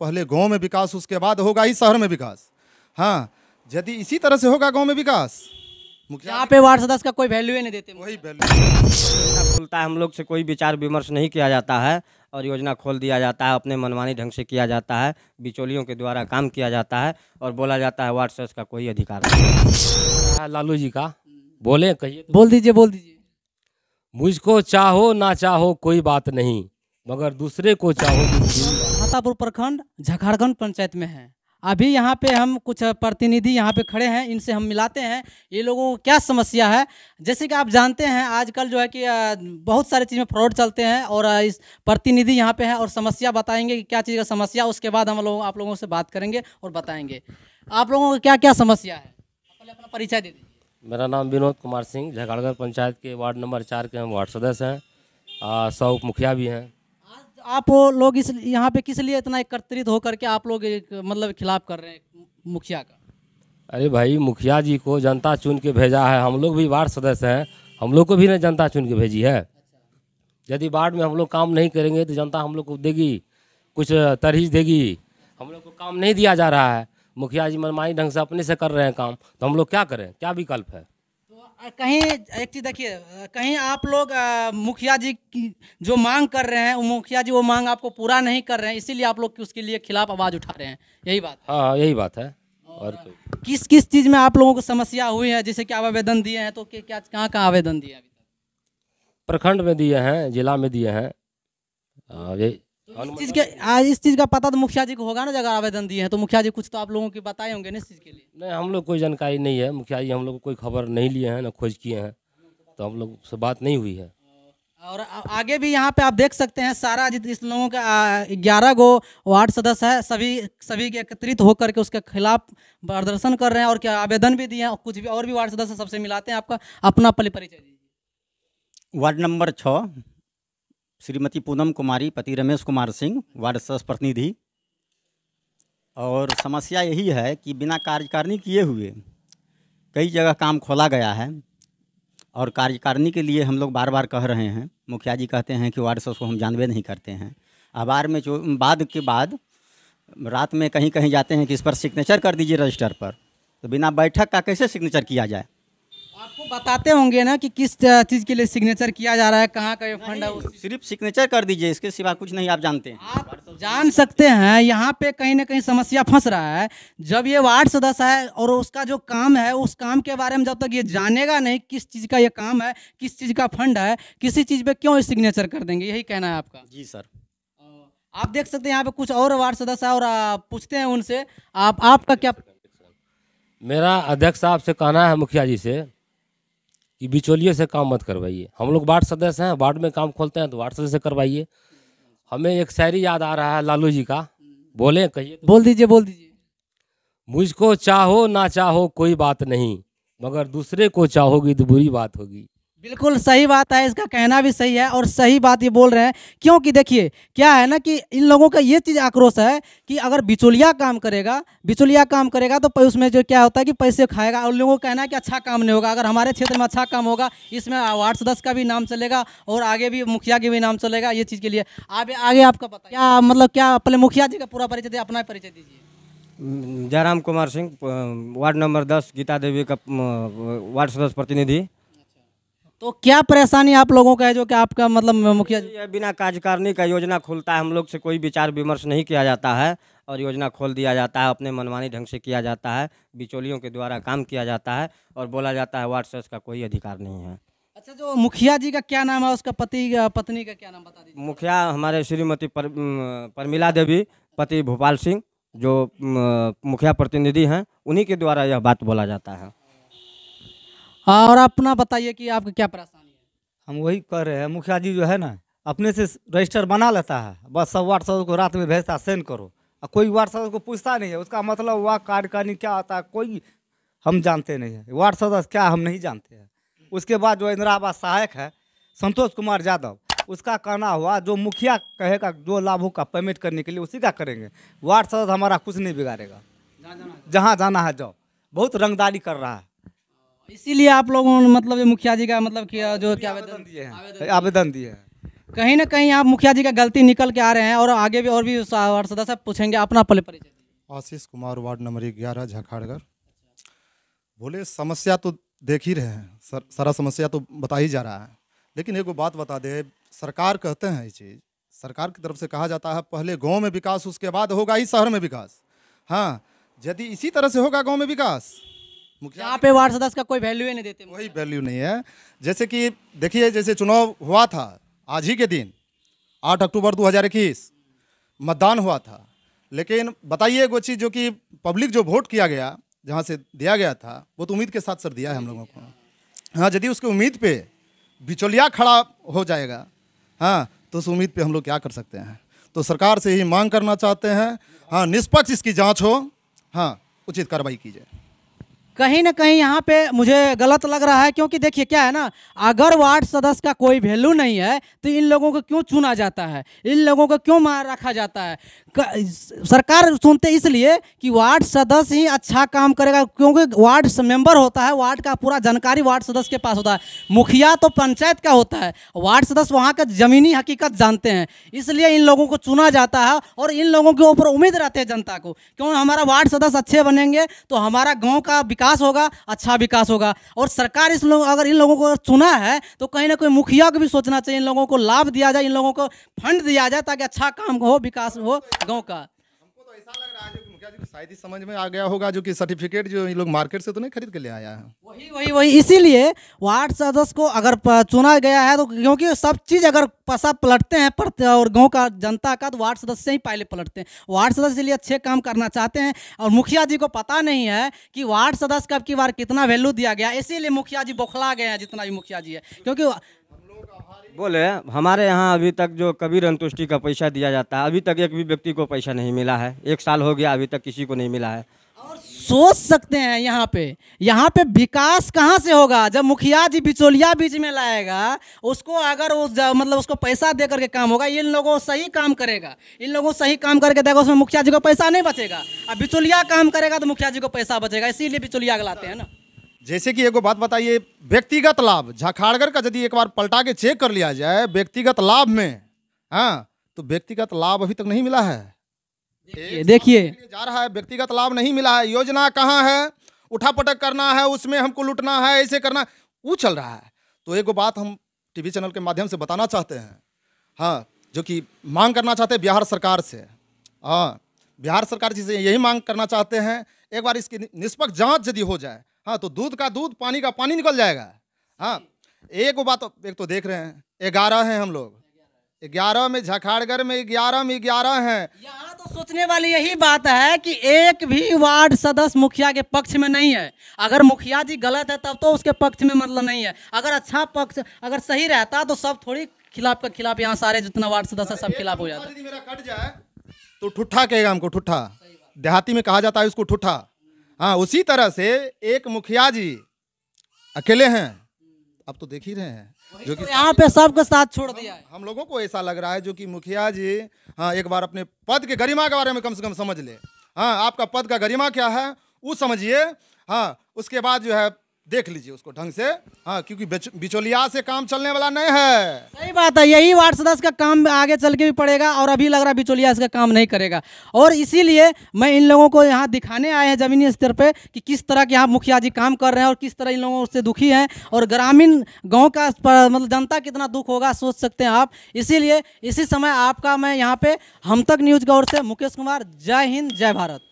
पहले गांव में विकास उसके बाद होगा ही शहर में विकास हाँ यदि इसी तरह से होगा गांव में विकास यहाँ पे वार्ड सदस्य का कोई वैल्यू ही नहीं देते वही वैल्यू खुलता है हम लोग से कोई विचार विमर्श नहीं किया जाता है और योजना खोल दिया जाता है अपने मनमानी ढंग से किया जाता है बिचौलियों के द्वारा काम किया जाता है और बोला जाता है वार्ड सदस्य का कोई अधिकार नहीं लालू जी का बोले कहिए तो बोल दीजिए बोल दीजिए मुझको चाहो ना चाहो कोई बात नहीं मगर दूसरे को चाहो तो शाहपुर प्रखंड झखाड़गंज पंचायत में है अभी यहाँ पे हम कुछ प्रतिनिधि यहाँ पे खड़े हैं इनसे हम मिलाते हैं ये लोगों को क्या समस्या है जैसे कि आप जानते हैं आजकल जो है कि बहुत सारे चीज़ में फ्रॉड चलते हैं और इस प्रतिनिधि यहाँ पे हैं और समस्या बताएंगे कि क्या चीज़ का समस्या उसके बाद हम लोग आप लोगों से बात करेंगे और बताएंगे आप लोगों को क्या क्या समस्या है पहले अपना परिचय दे दीजिए मेरा नाम विनोद कुमार सिंह झगाड़गढ़ पंचायत के वार्ड नंबर चार के हम वार्ड सदस्य हैं सौ उप मुखिया भी हैं आप लोग इस यहाँ पे किस लिए इतना एकत्रित होकर के आप लोग मतलब खिलाफ कर रहे हैं मुखिया का अरे भाई मुखिया जी को जनता चुन के भेजा है हम लोग भी वार्ड सदस्य हैं हम लोग को भी ना जनता चुन के भेजी है यदि वार्ड में हम लोग काम नहीं करेंगे तो जनता हम लोग को देगी कुछ तरहीज देगी हम लोग को काम नहीं दिया जा रहा है मुखिया जी मनमानी ढंग से अपने से कर रहे हैं काम तो हम लोग क्या करें क्या विकल्प है कहीं एक चीज़ देखिए कहीं आप लोग मुखिया जी की जो मांग कर रहे हैं वो मुखिया जी वो मांग आपको पूरा नहीं कर रहे हैं इसीलिए आप लोग उसके लिए खिलाफ आवाज़ उठा रहे हैं यही बात हाँ, हाँ यही बात है और, किस किस चीज़ में आप लोगों को समस्या हुई है जैसे कि आप आवेदन दिए हैं तो क्या कहाँ कहाँ आवेदन दिए प्रखंड में दिए हैं जिला में दिए हैं इस चीज के आज इस चीज का पता तो मुखिया जी को होगा ना जगह आवेदन दिए हैं तो मुखिया जी कुछ तो आप लोगों की बताए होंगे ना इस चीज के लिए नहीं हम लोग कोई जानकारी नहीं है मुखिया जी हम लोग कोई खबर नहीं लिए हैं ना खोज किए हैं तो हम लोग से बात नहीं हुई है और आगे भी यहाँ पे आप देख सकते हैं सारा इस लोगों का ग्यारह गो वार्ड सदस्य है सभी सभी के एकत्रित होकर के उसके खिलाफ प्रदर्शन कर रहे हैं और क्या आवेदन भी दिए हैं कुछ भी और भी वार्ड सदस्य सबसे मिलाते हैं आपका अपना परिचय वार्ड नंबर छः श्रीमती पूनम कुमारी पति रमेश कुमार सिंह वार्ड सदस्य प्रतिनिधि और समस्या यही है कि बिना कार्यकारिणी किए हुए कई जगह काम खोला गया है और कार्यकारिणी के लिए हम लोग बार बार कह रहे हैं मुखिया जी कहते हैं कि वार्ड सदस्य को हम जानवे नहीं करते हैं अखबार में जो बाद के बाद रात में कहीं कहीं जाते हैं कि इस पर सिग्नेचर कर दीजिए रजिस्टर पर तो बिना बैठक का कैसे सिग्नेचर किया जाए आपको बताते होंगे ना कि किस चीज़ के लिए सिग्नेचर किया जा रहा है कहाँ का ये फंड है सिर्फ सिग्नेचर कर दीजिए इसके सिवा कुछ नहीं आप जानते हैं आप जान सकते हैं यहाँ पे कहीं ना कहीं समस्या फंस रहा है जब ये वार्ड सदस्य है और उसका जो काम है उस काम के बारे में जब तक ये जानेगा नहीं किस चीज़ का ये काम है किस चीज़ का फंड है किसी चीज़ पे क्यों सिग्नेचर कर देंगे यही कहना है आपका जी सर आप देख सकते हैं यहाँ पे कुछ और वार्ड सदस्य है और पूछते हैं उनसे आप आपका क्या मेरा अध्यक्ष साहब से कहना है मुखिया जी से ये बिचौलियों से काम मत करवाइए हम लोग वार्ड सदस्य हैं वार्ड में काम खोलते हैं तो वार्ड सदस्य करवाइए हमें एक शायरी याद आ रहा है लालू जी का बोले कहिए तो बोल दीजिए बोल दीजिए मुझको चाहो ना चाहो कोई बात नहीं मगर दूसरे को चाहोगी तो बुरी बात होगी बिल्कुल सही बात है इसका कहना भी सही है और सही बात ये बोल रहे हैं क्योंकि देखिए क्या है ना कि इन लोगों का ये चीज़ आक्रोश है कि अगर बिचौलिया काम करेगा बिचौलिया काम करेगा तो उसमें जो क्या होता है कि पैसे खाएगा और लोगों का कहना है कि अच्छा काम नहीं होगा अगर हमारे क्षेत्र में अच्छा काम होगा इसमें वार्ड सदस्य का भी नाम चलेगा और आगे भी मुखिया के भी नाम चलेगा ये चीज़ के लिए आगे आगे आपका पता क्या मतलब क्या पहले मुखिया जी का पूरा परिचय दिया अपना परिचय दीजिए जयराम कुमार सिंह वार्ड नंबर दस गीता देवी का वार्ड सदस्य प्रतिनिधि तो क्या परेशानी आप लोगों का है जो कि आपका मतलब मुखिया जी बिना कार्यकारिणी का योजना खुलता है हम लोग से कोई विचार विमर्श नहीं किया जाता है और योजना खोल दिया जाता है अपने मनमानी ढंग से किया जाता है बिचौलियों के द्वारा काम किया जाता है और बोला जाता है वार्ड सदस्य का कोई अधिकार नहीं है अच्छा जो मुखिया जी का क्या नाम है उसका पति पत्नी का क्या नाम बता दीजिए मुखिया हमारे श्रीमती परमिला देवी पति भोपाल सिंह जो मुखिया प्रतिनिधि हैं उन्हीं के द्वारा यह बात बोला जाता है और अपना बताइए कि आपको क्या परेशानी है हम वही कह रहे हैं मुखिया जी जो है ना अपने से रजिस्टर बना लेता है बस सब वार्ड सदस्य को रात में भेजता सेंड करो और कोई वार्ड सदस्य को पूछता नहीं है उसका मतलब वह कार्यकारिणी क्या होता है कोई हम जानते नहीं है वार्ड सदस्य क्या हम नहीं जानते हैं उसके बाद जो इंदिरा आवास सहायक है संतोष कुमार यादव उसका कहना हुआ जो मुखिया कहेगा जो लाभों का पेमेंट करने के लिए उसी का करेंगे वार्ड सदस्य हमारा कुछ नहीं बिगाड़ेगा जहाँ जाना है जाओ बहुत रंगदारी कर रहा है इसीलिए आप लोगों ने मतलब ये मुखिया जी का मतलब किया जो क्या आवेदन दिए हैं आवेदन दिए हैं कहीं ना कहीं आप मुखिया जी का गलती निकल के आ रहे हैं और आगे भी और भी सदस्य पूछेंगे अपना पल परिचय आशीष कुमार वार्ड नंबर ग्यारह झाखाड़गर बोले समस्या तो देख ही रहे हैं सर सारा समस्या तो बता ही जा रहा है लेकिन एक बात बता दे सरकार कहते हैं ये चीज़ सरकार की तरफ से कहा जाता है पहले गाँव में विकास उसके बाद होगा ही शहर में विकास हाँ यदि इसी तरह से होगा गाँव में विकास यहाँ पे वार्ड सदस्य का कोई वैल्यू ही नहीं देते कोई वैल्यू नहीं है जैसे कि देखिए जैसे चुनाव हुआ था आज ही के दिन आठ अक्टूबर दो हज़ार इक्कीस मतदान हुआ था लेकिन बताइए वो चीज़ जो कि पब्लिक जो वोट किया गया जहाँ से दिया गया था वो तो उम्मीद के साथ सर दिया है हम लोगों को हाँ यदि उसके उम्मीद पे बिचौलिया खड़ा हो जाएगा हाँ तो उस उम्मीद पे हम लोग क्या कर सकते हैं तो सरकार से ही मांग करना चाहते हैं हाँ निष्पक्ष इसकी जांच हो हाँ उचित कार्रवाई की जाए कहीं ना कहीं यहाँ पे मुझे गलत लग रहा है क्योंकि देखिए क्या है ना अगर वार्ड सदस्य का कोई वैल्यू नहीं है तो इन लोगों को क्यों चुना जाता है इन लोगों को क्यों मार रखा जाता है सरकार सुनते इसलिए कि वार्ड सदस्य ही अच्छा काम करेगा क्योंकि वार्ड मेंबर होता है वार्ड का पूरा जानकारी वार्ड सदस्य के पास होता है मुखिया तो पंचायत का होता है वार्ड सदस्य वहाँ का ज़मीनी हकीकत जानते हैं इसलिए इन लोगों को चुना जाता है और इन लोगों के ऊपर उम्मीद रहते हैं जनता को क्यों हमारा वार्ड सदस्य अच्छे बनेंगे तो हमारा गाँव का विकास विकास होगा अच्छा विकास होगा और सरकार इस लोग अगर इन लोगों को चुना है तो कहीं ना कहीं मुखिया को भी सोचना चाहिए इन लोगों को लाभ दिया जाए इन लोगों को फंड दिया जाए ताकि अच्छा काम हो विकास हो गाँव का शायद ही समझ में आ गया होगा जो कि सर्टिफिकेट जो ये लोग मार्केट से तो नहीं खरीद के ले आया है वही वही वही इसीलिए वार्ड सदस्य को अगर चुना गया है तो क्योंकि सब चीज़ अगर पसा पलटते हैं पड़ते और गांव का जनता का तो वार्ड सदस्य से ही पहले पलटते हैं वार्ड सदस्य लिए अच्छे काम करना चाहते हैं और मुखिया जी को पता नहीं है कि वार्ड सदस्य का अब की बार कितना वैल्यू दिया गया इसीलिए मुखिया जी बौखला गए हैं जितना भी मुखिया जी है क्योंकि बोले हमारे यहाँ अभी तक जो कबीर अंतुष्टि का पैसा दिया जाता है अभी तक एक भी व्यक्ति को पैसा नहीं मिला है एक साल हो गया अभी तक किसी को नहीं मिला है और सोच सकते हैं यहाँ पे यहाँ पे विकास कहाँ से होगा जब मुखिया जी बिचौलिया बीच में लाएगा उसको अगर उस मतलब उसको पैसा दे करके काम होगा इन लोगों सही काम करेगा इन लोगों सही काम करके देगा उसमें मुखिया जी को पैसा नहीं बचेगा और बिचौलिया काम करेगा तो मुखिया जी को पैसा बचेगा इसीलिए बिचौलिया लाते हैं ना जैसे कि एगो बात बताइए व्यक्तिगत लाभ झाखाड़गर का यदि एक बार पलटा के चेक कर लिया जाए व्यक्तिगत लाभ में हाँ तो व्यक्तिगत लाभ अभी तक नहीं मिला है देखिए जा रहा है व्यक्तिगत लाभ नहीं मिला है योजना कहाँ है उठा पटक करना है उसमें हमको लुटना है ऐसे करना वो चल रहा है तो एक बात हम टीवी चैनल के माध्यम से बताना चाहते हैं हाँ जो कि मांग करना चाहते हैं बिहार सरकार से हाँ बिहार सरकार जी से यही मांग करना चाहते हैं एक बार इसकी निष्पक्ष जांच यदि हो जाए हाँ तो दूध का दूध पानी का पानी निकल जाएगा हाँ एक वो बात एक तो देख रहे हैं ग्यारह हैं हम लोग ग्यारह में झखाड़गढ़ में ग्यारह में ग्यारह हैं यहाँ तो सोचने वाली यही बात है कि एक भी वार्ड सदस्य मुखिया के पक्ष में नहीं है अगर मुखिया जी गलत है तब तो उसके पक्ष में मतलब नहीं है अगर अच्छा पक्ष अगर सही रहता तो सब थोड़ी खिलाफ का खिलाफ यहाँ सारे जितना वार्ड सदस्य सब खिलाफ हो जाता मेरा कट जाए तो ठुठा कहेगा हमको ठुठा देहाती में कहा जाता है उसको ठुठा हाँ उसी तरह से एक मुखिया जी अकेले हैं अब तो देख ही रहे हैं जो तो कि यहाँ पे सबके साथ छोड़ दिया है हम लोगों को ऐसा लग रहा है जो कि मुखिया जी हाँ एक बार अपने पद के गरिमा के बारे में कम से कम समझ ले हाँ आपका पद का गरिमा क्या है वो समझिए हाँ उसके बाद जो है देख लीजिए उसको ढंग से हाँ क्योंकि बिचौलिया से काम चलने वाला नहीं है सही बात है यही वार्ड सदस्य का काम आगे चल के भी पड़ेगा और अभी लग रहा है बिचौलिया इसका काम नहीं करेगा और इसीलिए मैं इन लोगों को यहाँ दिखाने आए हैं जमीनी स्तर पर कि किस तरह के यहाँ मुखिया जी काम कर रहे हैं और किस तरह इन लोगों से दुखी हैं और ग्रामीण गाँव का मतलब जनता कितना दुख होगा सोच सकते हैं आप इसीलिए इसी समय आपका मैं यहाँ पे हम तक न्यूज़ की ओर से मुकेश कुमार जय हिंद जय भारत